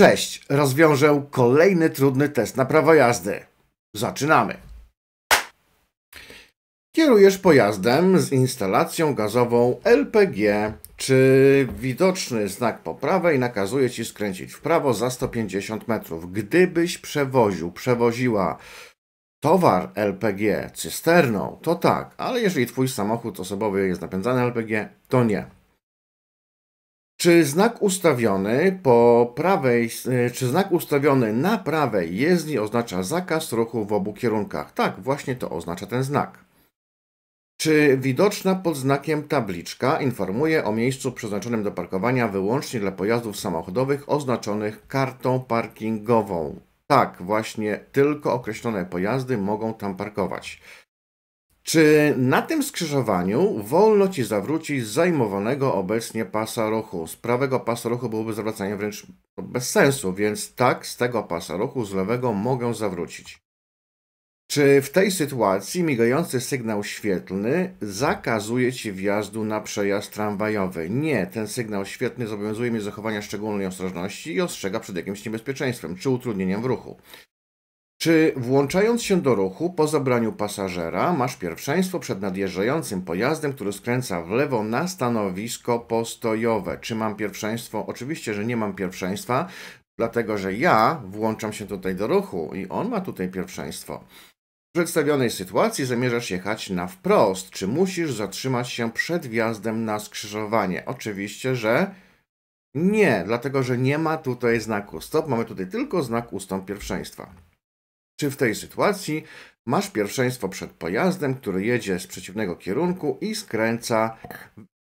Cześć, rozwiążę kolejny trudny test na prawo jazdy. Zaczynamy. Kierujesz pojazdem z instalacją gazową LPG. Czy widoczny znak po prawej nakazuje Ci skręcić w prawo za 150 metrów? Gdybyś przewoził, przewoziła towar LPG cysterną, to tak, ale jeżeli Twój samochód osobowy jest napędzany LPG, to nie. Czy znak ustawiony po prawej, e, czy znak ustawiony na prawej jezdni oznacza zakaz ruchu w obu kierunkach? Tak, właśnie to oznacza ten znak. Czy widoczna pod znakiem tabliczka informuje o miejscu przeznaczonym do parkowania wyłącznie dla pojazdów samochodowych oznaczonych kartą parkingową? Tak, właśnie tylko określone pojazdy mogą tam parkować. Czy na tym skrzyżowaniu wolno ci zawrócić z zajmowanego obecnie pasa ruchu? Z prawego pasa ruchu byłoby zawracanie wręcz bez sensu, więc tak, z tego pasa ruchu, z lewego mogę zawrócić. Czy w tej sytuacji migający sygnał świetlny zakazuje ci wjazdu na przejazd tramwajowy? Nie, ten sygnał świetlny zobowiązuje mnie zachowania szczególnej ostrożności i ostrzega przed jakimś niebezpieczeństwem czy utrudnieniem w ruchu. Czy włączając się do ruchu po zabraniu pasażera masz pierwszeństwo przed nadjeżdżającym pojazdem, który skręca w lewo na stanowisko postojowe? Czy mam pierwszeństwo? Oczywiście, że nie mam pierwszeństwa, dlatego że ja włączam się tutaj do ruchu i on ma tutaj pierwszeństwo. W przedstawionej sytuacji zamierzasz jechać na wprost. Czy musisz zatrzymać się przed wjazdem na skrzyżowanie? Oczywiście, że nie, dlatego że nie ma tutaj znaku stop, mamy tutaj tylko znak ustąp pierwszeństwa. Czy w tej sytuacji masz pierwszeństwo przed pojazdem, który jedzie z przeciwnego kierunku i skręca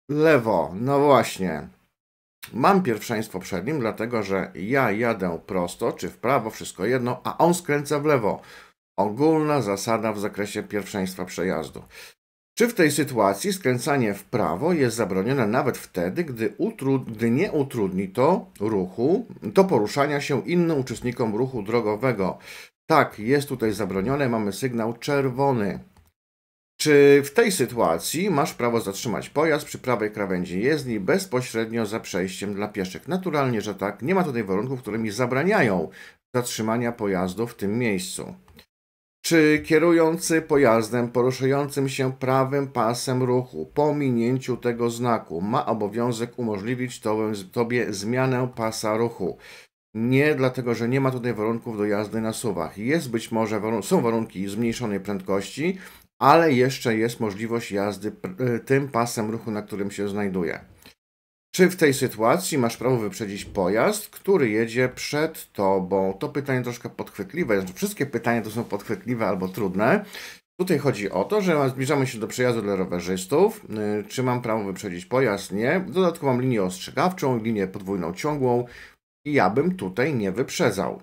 lewo? No właśnie. Mam pierwszeństwo przed nim, dlatego że ja jadę prosto czy w prawo, wszystko jedno, a on skręca w lewo. Ogólna zasada w zakresie pierwszeństwa przejazdu. Czy w tej sytuacji skręcanie w prawo jest zabronione nawet wtedy, gdy, gdy, nie utrudni to ruchu, to poruszania się innym uczestnikom ruchu drogowego? Tak, jest tutaj zabronione, mamy sygnał czerwony. Czy w tej sytuacji masz prawo zatrzymać pojazd przy prawej krawędzi jezdni bezpośrednio za przejściem dla pieszych? Naturalnie, że tak. Nie ma tutaj warunków, które mi zabraniają zatrzymania pojazdu w tym miejscu. Czy kierujący pojazdem poruszającym się prawym pasem ruchu po minięciu tego znaku ma obowiązek umożliwić Tobie zmianę pasa ruchu? Nie, dlatego że nie ma tutaj warunków do jazdy na suwach. Jest być może, są warunki zmniejszonej prędkości, ale jeszcze jest możliwość jazdy y, tym pasem ruchu, na którym się znajduje. Czy w tej sytuacji masz prawo wyprzedzić pojazd, który jedzie przed tobą? To pytanie troszkę podchwytliwe. Znaczy, wszystkie pytania to są podchwytliwe albo trudne. Tutaj chodzi o to, że zbliżamy się do przejazdu dla rowerzystów. Y, czy mam prawo wyprzedzić pojazd? Nie. Dodatkowo mam linię ostrzegawczą, linię podwójną ciągłą. I ja bym tutaj nie wyprzedzał.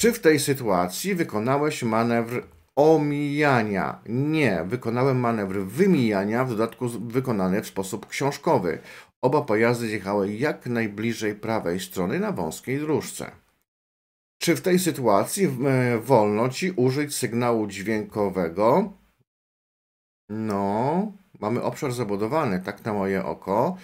Czy w tej sytuacji wykonałeś manewr omijania? Nie, wykonałem manewr wymijania, w dodatku wykonany w sposób książkowy. Oba pojazdy jechały jak najbliżej prawej strony na wąskiej dróżce. Czy w tej sytuacji e, wolno ci użyć sygnału dźwiękowego? No, mamy obszar zabudowany, tak na moje oko.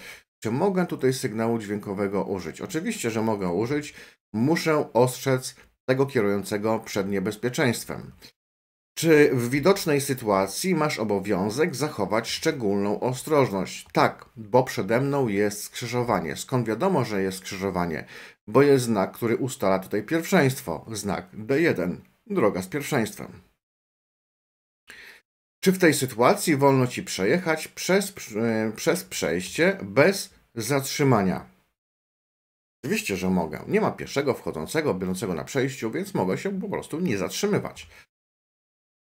Czy mogę tutaj sygnału dźwiękowego użyć? Oczywiście, że mogę użyć. Muszę ostrzec tego kierującego przed niebezpieczeństwem. Czy w widocznej sytuacji masz obowiązek zachować szczególną ostrożność? Tak, bo przede mną jest skrzyżowanie. Skąd wiadomo, że jest skrzyżowanie? Bo jest znak, który ustala tutaj pierwszeństwo. Znak D1, droga z pierwszeństwem. Czy w tej sytuacji wolno ci przejechać przez, e, przez przejście bez zatrzymania? Oczywiście, że mogę. Nie ma pieszego wchodzącego, biorącego na przejściu, więc mogę się po prostu nie zatrzymywać.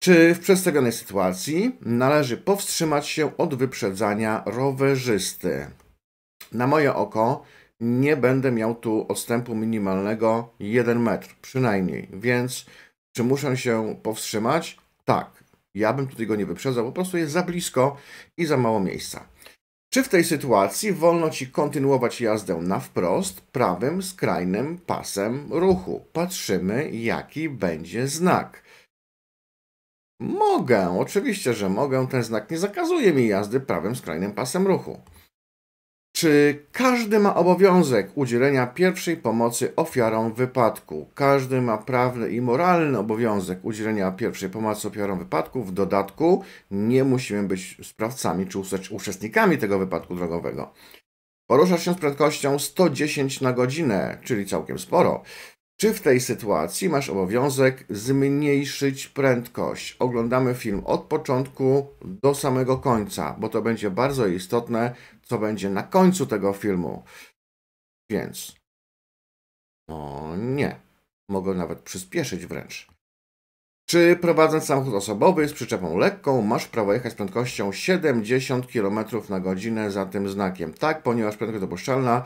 Czy w przedstawionej sytuacji należy powstrzymać się od wyprzedzania rowerzysty? Na moje oko nie będę miał tu odstępu minimalnego 1 metr przynajmniej, więc czy muszę się powstrzymać? Tak. Ja bym tutaj go nie wyprzedzał, po prostu jest za blisko i za mało miejsca. Czy w tej sytuacji wolno Ci kontynuować jazdę na wprost prawym skrajnym pasem ruchu? Patrzymy, jaki będzie znak. Mogę, oczywiście, że mogę. Ten znak nie zakazuje mi jazdy prawym skrajnym pasem ruchu. Czy każdy ma obowiązek udzielenia pierwszej pomocy ofiarom wypadku? Każdy ma prawny i moralny obowiązek udzielenia pierwszej pomocy ofiarom wypadku. W dodatku nie musimy być sprawcami czy uczestnikami tego wypadku drogowego. Poruszasz się z prędkością 110 na godzinę, czyli całkiem sporo. Czy w tej sytuacji masz obowiązek zmniejszyć prędkość? Oglądamy film od początku do samego końca, bo to będzie bardzo istotne, co będzie na końcu tego filmu. Więc. No nie. Mogę nawet przyspieszyć wręcz. Czy prowadząc samochód osobowy z przyczepą lekką masz prawo jechać z prędkością 70 km na godzinę za tym znakiem? Tak, ponieważ prędkość dopuszczalna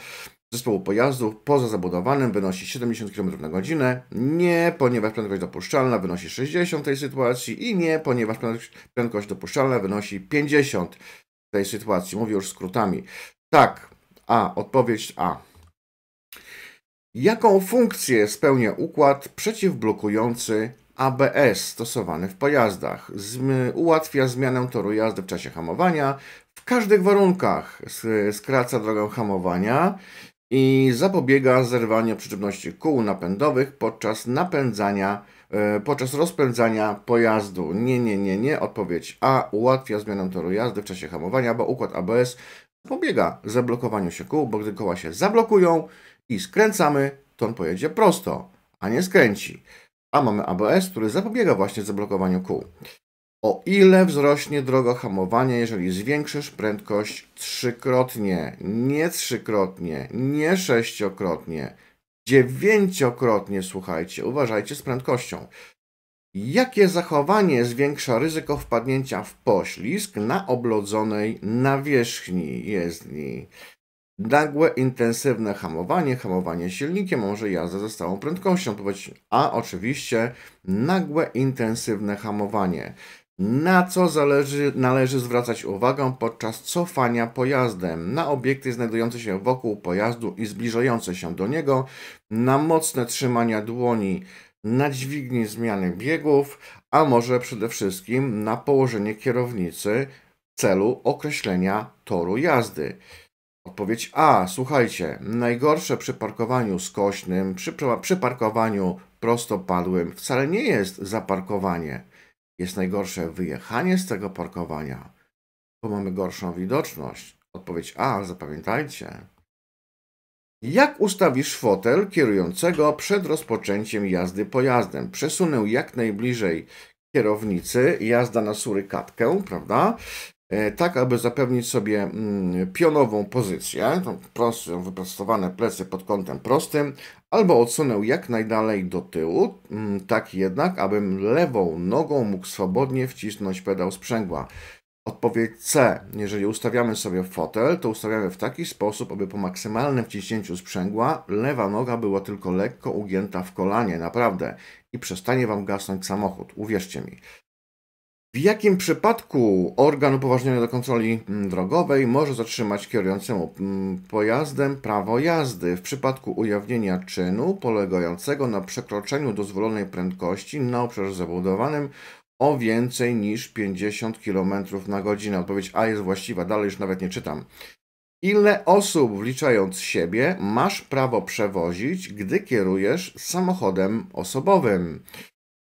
zespołu pojazdów poza zabudowanym wynosi 70 km na godzinę, nie, ponieważ prędkość dopuszczalna wynosi 60 w tej sytuacji i nie, ponieważ prędkość dopuszczalna wynosi 50 w tej sytuacji. Mówię już skrótami. Tak, A, odpowiedź A. Jaką funkcję spełnia układ przeciwblokujący ABS stosowany w pojazdach? ułatwia zmianę toru jazdy w czasie hamowania, w każdych warunkach skraca drogę hamowania, i zapobiega zerwaniu przyczepności kół napędowych podczas napędzania, e, podczas rozpędzania pojazdu. Nie, nie, nie, nie. Odpowiedź A. Ułatwia zmianę toru jazdy w czasie hamowania, bo układ ABS zapobiega zablokowaniu się kół, bo gdy koła się zablokują i skręcamy, to on pojedzie prosto, a nie skręci. A mamy ABS, który zapobiega właśnie zablokowaniu kół. O ile wzrośnie drogo hamowania, jeżeli zwiększysz prędkość trzykrotnie, nie trzykrotnie, nie sześciokrotnie, dziewięciokrotnie, słuchajcie, uważajcie z prędkością. Jakie zachowanie zwiększa ryzyko wpadnięcia w poślizg na oblodzonej nawierzchni jezdni? Nagłe, intensywne hamowanie, hamowanie silnikiem, może jazda ze stałą prędkością. A oczywiście nagłe, intensywne hamowanie. Na co zależy, należy zwracać uwagę podczas cofania pojazdem? Na obiekty znajdujące się wokół pojazdu i zbliżające się do niego, na mocne trzymania dłoni, na dźwignię zmiany biegów, a może przede wszystkim na położenie kierownicy w celu określenia toru jazdy. Odpowiedź A. Słuchajcie, najgorsze przy parkowaniu skośnym, przy, przy parkowaniu prostopadłym wcale nie jest zaparkowanie jest najgorsze wyjechanie z tego parkowania, bo mamy gorszą widoczność. Odpowiedź A, zapamiętajcie. Jak ustawisz fotel kierującego przed rozpoczęciem jazdy pojazdem? Przesunę jak najbliżej kierownicy, jazda na surykatkę, prawda? E, tak aby zapewnić sobie mm, pionową pozycję, prostą, wyprostowane plecy pod kątem prostym, albo odsunę jak najdalej do tyłu, mm, tak jednak, abym lewą nogą mógł swobodnie wcisnąć pedał sprzęgła. Odpowiedź C. Jeżeli ustawiamy sobie fotel, to ustawiamy w taki sposób, aby po maksymalnym wciśnięciu sprzęgła lewa noga była tylko lekko ugięta w kolanie, naprawdę, i przestanie Wam gasnąć samochód. Uwierzcie mi. W jakim przypadku organ upoważniony do kontroli mm, drogowej może zatrzymać kierującemu mm, pojazdem prawo jazdy? W przypadku ujawnienia czynu polegającego na przekroczeniu dozwolonej prędkości na obszarze zabudowanym o więcej niż 50 km na godzinę. Odpowiedź A jest właściwa, dalej już nawet nie czytam. Ile osób, wliczając siebie, masz prawo przewozić, gdy kierujesz samochodem osobowym?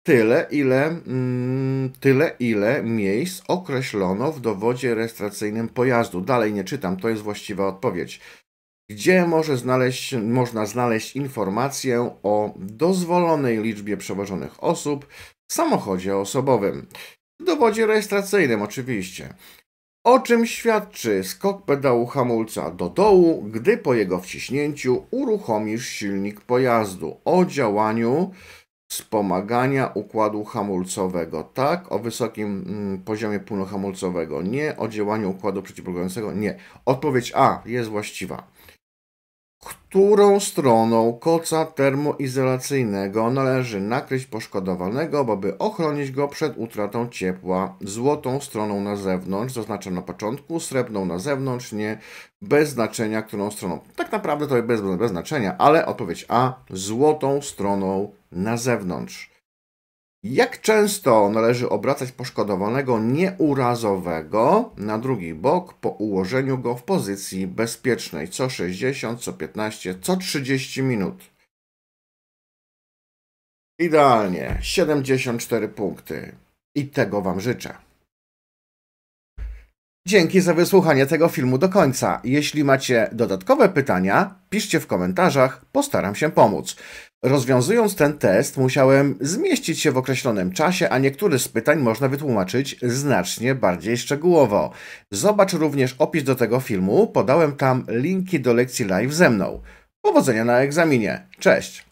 tyle, ile, mm, tyle, ile miejsc określono w dowodzie rejestracyjnym pojazdu. Dalej nie czytam, to jest właściwa odpowiedź. Gdzie może znaleźć, można znaleźć informację o dozwolonej liczbie przewożonych osób w samochodzie osobowym? W dowodzie rejestracyjnym oczywiście. O czym świadczy skok pedału hamulca do dołu, gdy po jego wciśnięciu uruchomisz silnik pojazdu? O działaniu wspomagania układu hamulcowego. Tak, o wysokim mm, poziomie płynu hamulcowego. Nie, o działaniu układu przeciwpogodowego, Nie. Odpowiedź A jest właściwa którą stroną koca termoizolacyjnego należy nakryć poszkodowanego, aby ochronić go przed utratą ciepła. Złotą stroną na zewnątrz, zaznaczam na początku, srebrną na zewnątrz, nie, bez znaczenia którą stroną. Tak naprawdę to jest bez, bez znaczenia, ale odpowiedź A, złotą stroną na zewnątrz. Jak często należy obracać poszkodowanego nieurazowego na drugi bok po ułożeniu go w pozycji bezpiecznej? Co 60, co 15, co 30 minut. Idealnie, 74 punkty. I tego Wam życzę. Dzięki za wysłuchanie tego filmu do końca. Jeśli macie dodatkowe pytania, piszcie w komentarzach, postaram się pomóc. Rozwiązując ten test, musiałem zmieścić się w określonym czasie, a niektóre z pytań można wytłumaczyć znacznie bardziej szczegółowo. Zobacz również opis do tego filmu, podałem tam linki do lekcji live ze mną. Powodzenia na egzaminie. Cześć!